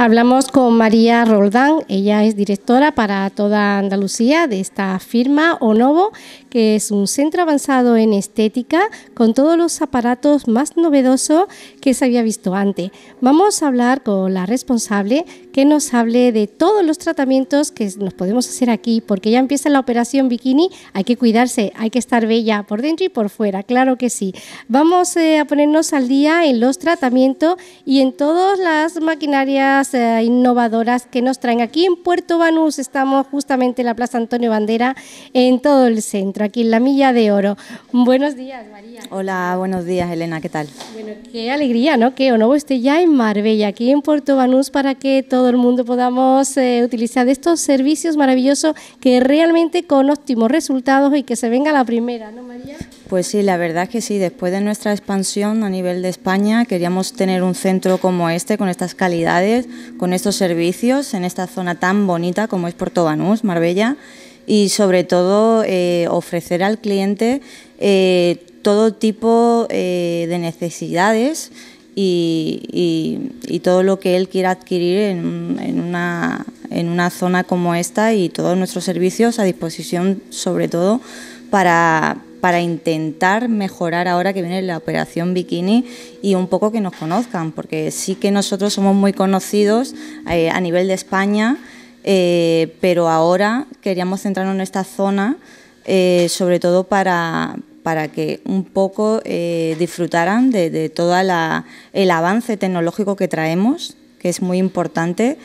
Hablamos con María Roldán, ella es directora para toda Andalucía de esta firma Onovo, que es un centro avanzado en estética con todos los aparatos más novedosos que se había visto antes. Vamos a hablar con la responsable que nos hable de todos los tratamientos que nos podemos hacer aquí, porque ya empieza la operación bikini, hay que cuidarse, hay que estar bella por dentro y por fuera, claro que sí. Vamos eh, a ponernos al día en los tratamientos y en todas las maquinarias eh, innovadoras que nos traen. Aquí en Puerto Banús estamos justamente en la Plaza Antonio Bandera, en todo el centro, aquí en la Milla de Oro. Buenos días, María. Hola, buenos días, Elena, ¿qué tal? Bueno, qué alegría, ¿no? que Onovo esté ya en Marbella, aquí en Puerto Banús, para que todo el mundo podamos eh, utilizar estos servicios maravillosos que realmente con óptimos resultados y que se venga la primera, ¿no, María? Pues sí, la verdad es que sí, después de nuestra expansión a nivel de España, queríamos tener un centro como este, con estas calidades, con estos servicios en esta zona tan bonita como es Puerto Banús, Marbella, y sobre todo eh, ofrecer al cliente eh, todo tipo eh, de necesidades y, todo lo que él quiera adquirir en una zona como esta y todos nuestros servicios a disposición sobre todo para, para intentar mejorar ahora que viene la operación Bikini y un poco que nos conozcan, porque sí que nosotros somos muy conocidos eh, a nivel de España, eh, pero ahora queríamos centrarnos en esta zona, eh, sobre todo para, para que un poco disfrutaran de, de todo el avance tecnológico que traemos, que es muy importante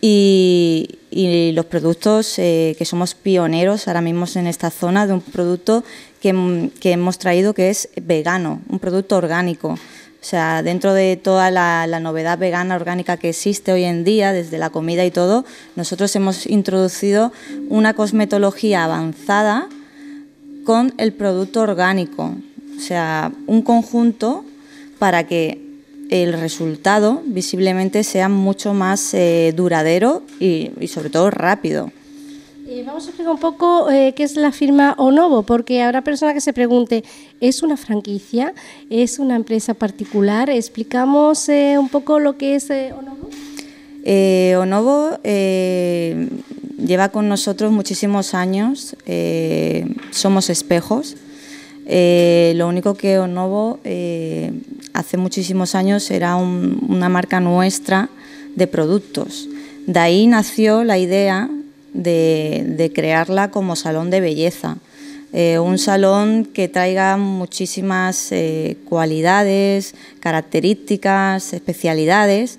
y, los productos eh, que somos pioneros ahora mismo en esta zona de un producto que, mm, que, hemos traído que es vegano, un producto orgánico. O sea, dentro de toda la, la novedad vegana orgánica que existe hoy en día, desde la comida y todo, nosotros hemos introducido una cosmetología avanzada con el producto orgánico. O sea, un conjunto para que el resultado visiblemente sea mucho más eh, duradero y, sobre todo rápido. Eh, vamos a explicar un poco eh, qué es la firma Onovo, porque habrá personas que se pregunten... ¿es una franquicia? ¿Es una empresa particular? ¿Explicamos un poco lo que es Onovo? Onovo lleva con nosotros muchísimos años, somos espejos. lo único que Onovo hace muchísimos años era una marca nuestra de productos. De ahí nació la idea de, crearla como salón de belleza. Eh, un salón que traiga muchísimas eh, cualidades, características, especialidades.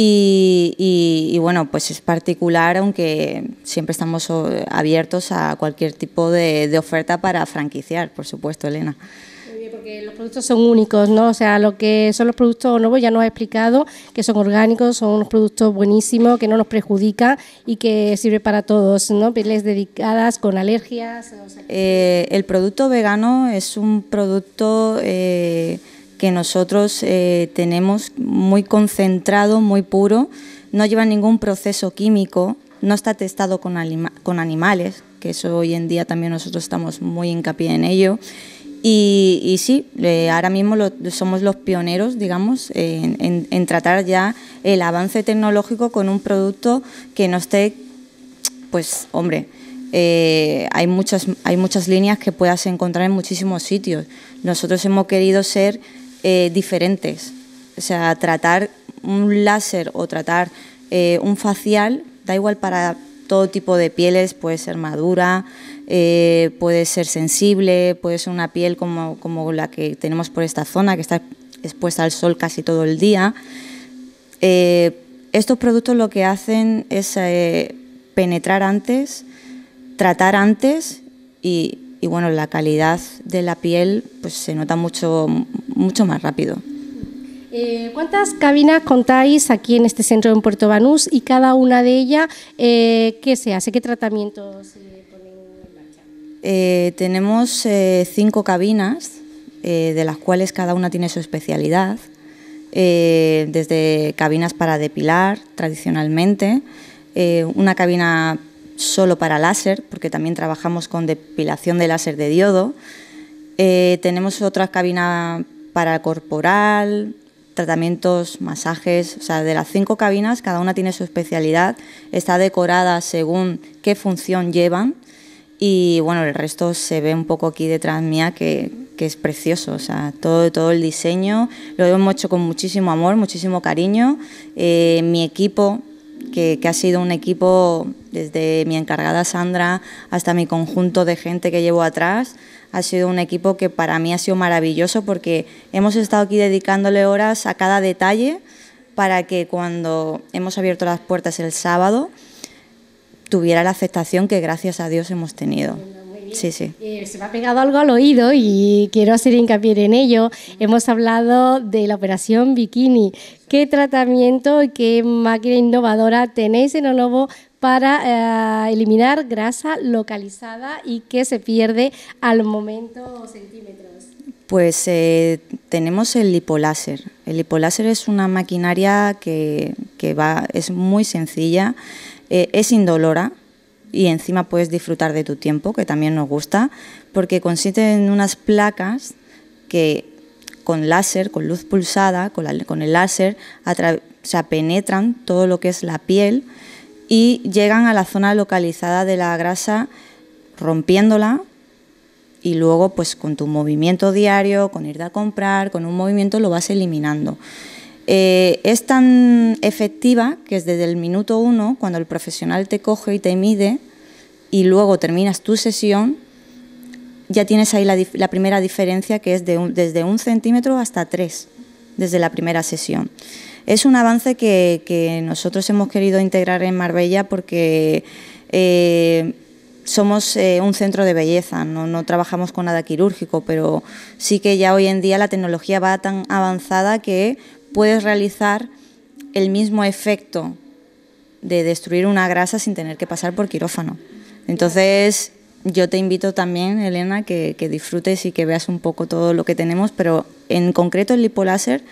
Y, bueno, pues es particular, aunque siempre estamos eh, abiertos a cualquier tipo de oferta para franquiciar, por supuesto, Elena los productos son únicos, ¿no? O sea, lo que son los productos nuevos ya nos ha explicado que son orgánicos, son unos productos buenísimos, que no nos perjudica y que sirve para todos, ¿no? Pieles dedicadas con alergias. Eh, el producto vegano es un producto eh, que nosotros eh, tenemos muy concentrado, muy puro, no lleva ningún proceso químico, no está testado con, con animales, que eso hoy en día también nosotros estamos muy hincapié en ello y, sí, ahora mismo somos los pioneros, digamos, en, tratar ya el avance tecnológico con un producto que no esté, pues, hombre, eh, hay, muchas, hay muchas líneas que puedas encontrar en muchísimos sitios. Nosotros hemos querido ser eh, diferentes, o sea, tratar un láser o tratar eh, un facial, da igual para todo tipo de pieles, puede ser madura, eh, puede ser sensible, puede ser una piel como, la que tenemos por esta zona, que está expuesta al sol casi todo el día. Eh, estos productos lo que hacen es eh, penetrar antes, tratar antes y, y, bueno, la calidad de la piel pues se nota mucho, mucho más rápido. Eh, ¿Cuántas cabinas contáis aquí en este centro en Puerto Banús y cada una de ellas eh, qué se hace, qué tratamientos se ponen en marcha? Eh, tenemos cinco cabinas, de las cuales cada una tiene su especialidad, desde cabinas para depilar tradicionalmente, una cabina solo para láser, porque también trabajamos con depilación de láser de diodo, tenemos otras cabina para corporal, tratamientos, masajes, o sea, de las cinco cabinas, cada una tiene su especialidad, está decorada según qué función llevan y bueno, el resto se ve un poco aquí detrás mía que, es precioso, o sea, todo, todo el diseño lo hemos hecho con muchísimo amor, muchísimo cariño, eh, mi equipo que, ha sido un equipo, desde mi encargada Sandra hasta mi conjunto de gente que llevo atrás, ha sido un equipo que para mí ha sido maravilloso porque hemos estado aquí dedicándole horas a cada detalle para que cuando hemos abierto las puertas el sábado tuviera la aceptación que gracias a Dios hemos tenido. Eh, se me ha pegado algo al oído y quiero hacer hincapié en ello. Hemos hablado de la operación Bikini. ¿Qué tratamiento y qué máquina innovadora tenéis en Onovo para eh, eliminar grasa localizada y que se pierde al momento centímetros? Pues eh, tenemos el lipoláser. El lipoláser es una maquinaria que, va, es muy sencilla, es indolora, y encima puedes disfrutar de tu tiempo, que también nos gusta, porque consiste en unas placas que con láser, con luz pulsada, con, el láser, o se penetran todo lo que es la piel y llegan a la zona localizada de la grasa rompiéndola y luego pues con tu movimiento diario, con ir a comprar, con un movimiento lo vas eliminando. Eh, es tan efectiva que desde el minuto uno, cuando el profesional te coge y te mide y luego terminas tu sesión, ya tienes ahí la, primera diferencia que es desde un centímetro hasta tres, desde la primera sesión. Es un avance que, nosotros hemos querido integrar en Marbella porque... Eh, somos eh, un centro de belleza, no, trabajamos con nada quirúrgico, pero sí que ya hoy en día la tecnología va tan avanzada que puedes realizar el mismo efecto de destruir una grasa sin tener que pasar por quirófano. Entonces, yo te invito también, Elena, que, disfrutes y que veas un poco todo lo que tenemos, pero en concreto el lipoláser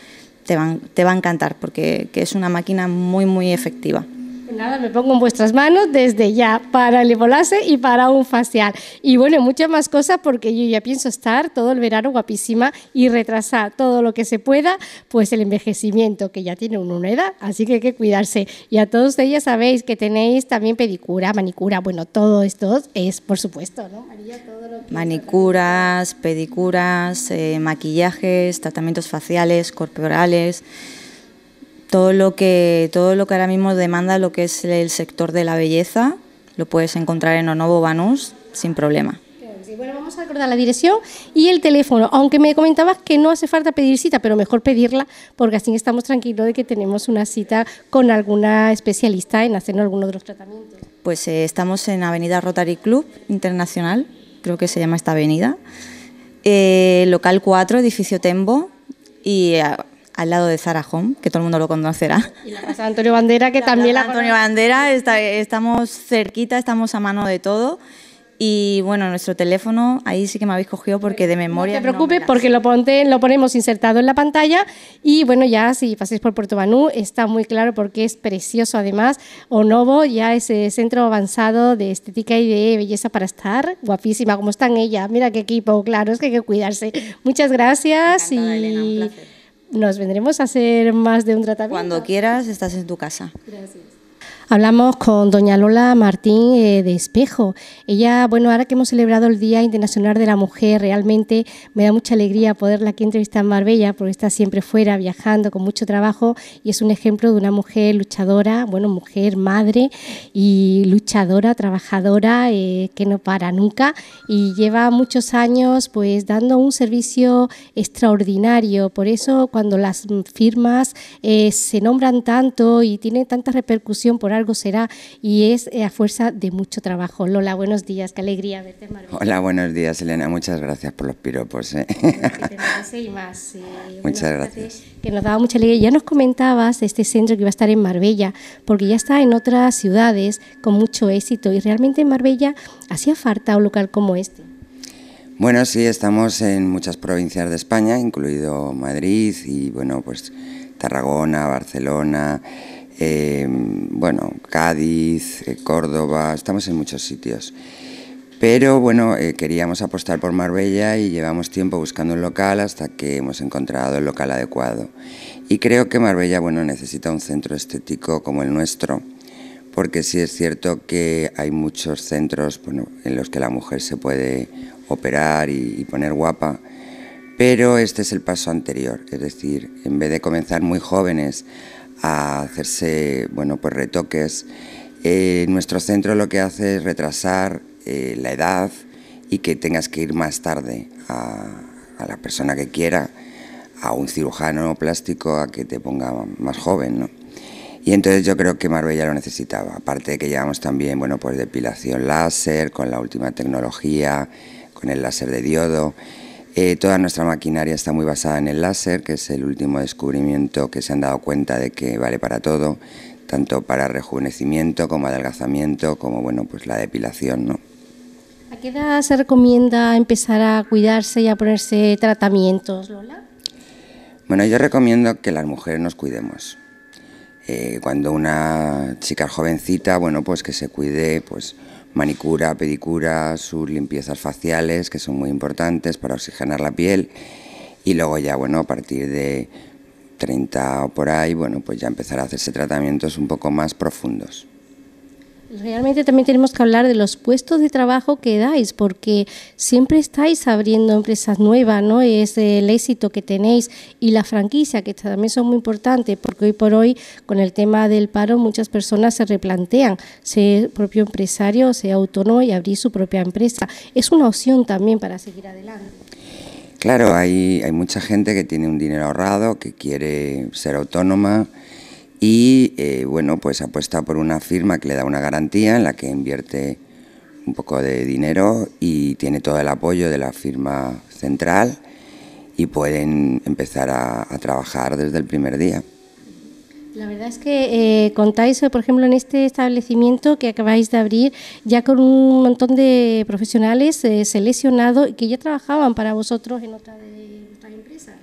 te, te va a encantar porque es una máquina muy, muy efectiva. Pues nada, me pongo en vuestras manos desde ya para el volase y para un facial. Y bueno, muchas más cosas porque yo ya pienso estar todo el verano guapísima y retrasar todo lo que se pueda, pues el envejecimiento, que ya tiene una edad, así que hay que cuidarse. Y a todos ellas sabéis que tenéis también pedicura, manicura, bueno, todo esto es, por supuesto, ¿no? Manicuras, pedicuras, eh, maquillajes, tratamientos faciales, corporales todo lo que todo lo que ahora mismo demanda lo que es el sector de la belleza lo puedes encontrar en Onovo Banús sin problema. Bueno, vamos a recordar la dirección y el teléfono, aunque me comentabas que no hace falta pedir cita, pero mejor pedirla porque así estamos tranquilos de que tenemos una cita con alguna especialista en hacer alguno de los tratamientos. Pues eh, estamos en Avenida Rotary Club Internacional, creo que se llama esta avenida, eh, local 4, edificio Tembo, y ah, al lado de Sara Home, que todo el mundo lo conocerá. Y la casa de Antonio Bandera, que la también la... Antonio Bandera, estamos cerquita, estamos a mano de todo. Y bueno, nuestro teléfono, ahí sí que me habéis cogido porque de memoria. No te preocupes porque lo, lo ponemos insertado en la pantalla. Y bueno, ya si pasáis por Puerto Banú, está muy claro porque es precioso además. Onovo ya ese eh, centro avanzado de estética y de belleza para estar. Guapísima, como están ella. Mira qué equipo, claro, es que hay que cuidarse. Muchas gracias. y nos vendremos a hacer más de un tratamiento. Cuando quieras, estás en tu casa. Gracias. Hablamos con doña Lola Martín eh, de Espejo. Ella, bueno, ahora que hemos celebrado el Día Internacional de la Mujer, realmente me da mucha alegría poderla aquí entrevistar en Marbella, porque está siempre fuera, viajando, con mucho trabajo, y es un ejemplo de una mujer luchadora, bueno, mujer, madre y luchadora, trabajadora, eh, que no para nunca, y lleva muchos años pues dando un servicio extraordinario. Por eso cuando las firmas eh, se nombran tanto y tienen tanta repercusión por algo será y es eh, a fuerza de mucho trabajo. Lola, buenos días, qué alegría verte Marbella. Hola, buenos días Elena, muchas gracias por los piropos. Eh. Eh. muchas gracias. Que nos da mucha alegría. Ya nos comentabas este centro que iba a estar en Marbella, porque ya está en otras ciudades con mucho éxito y realmente en Marbella hacía falta un local como este. Bueno, sí, estamos en muchas provincias de España, incluido Madrid y bueno, pues Tarragona, Barcelona, Em, bueno, Cádiz, eh, Córdoba, estamos en muchos sitios. Pero bueno, eh, queríamos apostar por Marbella y llevamos tiempo buscando un local hasta que hemos encontrado el local adecuado. Y creo que Marbella bueno, necesita un centro estético como el nuestro, porque sí es cierto que hay muchos centros en los que la mujer se puede operar y poner guapa, pero este es el paso anterior, es decir, en vez de comenzar muy jóvenes a hacerse bueno, pues retoques. Eh, nuestro centro lo que hace es retrasar eh, la edad y que tengas que ir más tarde a, la persona que quiera, a un cirujano plástico, a que te ponga más joven. ¿no? Y entonces yo creo que Marbella lo necesitaba, aparte de que llevamos también bueno, pues depilación láser, con la última tecnología, con el láser de diodo. Eh, toda nuestra maquinaria está muy basada en el láser, que es el último descubrimiento que se han dado cuenta de que vale para todo, tanto para rejuvenecimiento como adelgazamiento, como bueno, pues la depilación, ¿no? ¿A qué edad se recomienda empezar a cuidarse y a ponerse tratamientos, Lola? Bueno, yo recomiendo que las mujeres nos cuidemos. Eh, cuando una chica jovencita, bueno, pues que se cuide, pues manicura, pedicura, sus limpiezas faciales, que son muy importantes para oxigenar la piel. Y luego ya, bueno, a partir de 30 o por ahí, bueno, pues ya empezar a hacerse tratamientos un poco más profundos. Realmente también tenemos que hablar de los puestos de trabajo que dais, porque siempre estáis abriendo empresas nuevas, ¿no? Es el éxito que tenéis y la franquicia, que también son muy importantes, porque hoy por hoy, con el tema del paro, muchas personas se replantean ser propio empresario, ser autónomo y abrir su propia empresa. Es una opción también para seguir adelante. Claro, hay mucha gente que tiene un dinero ahorrado, que quiere ser autónoma y eh, bueno, pues apuesta por una firma que le da una garantía en la que invierte un poco de dinero y tiene todo el apoyo de la firma central y pueden empezar a, trabajar desde el primer día. La verdad es que eh, contáis, por ejemplo, en este establecimiento que acabáis de abrir, ya con un montón de profesionales eh, seleccionados que ya trabajaban para vosotros en otra de vuestras empresas.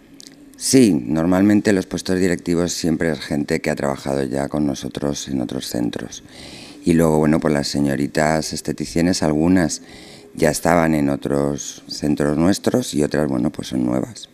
Sí, normalmente los puestos directivos siempre es gente que ha trabajado ya con nosotros en otros centros. Y luego, bueno, pues las señoritas esteticienes, algunas ya estaban en otros centros nuestros y otras, bueno, pues son nuevas.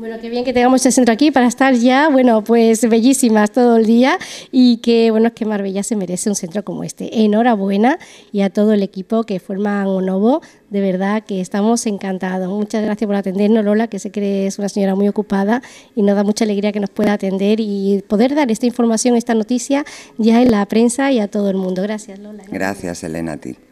Bueno, qué bien que tengamos este centro aquí para estar ya, bueno, pues bellísimas todo el día y que, bueno, es que Marbella se merece un centro como este. Enhorabuena y a todo el equipo que forma Onovo, de verdad que estamos encantados. Muchas gracias por atendernos, Lola, que sé que es una señora muy ocupada y nos da mucha alegría que nos pueda atender y poder dar esta información, esta noticia ya en la prensa y a todo el mundo. Gracias, Lola. Gracias, Elena, a ti.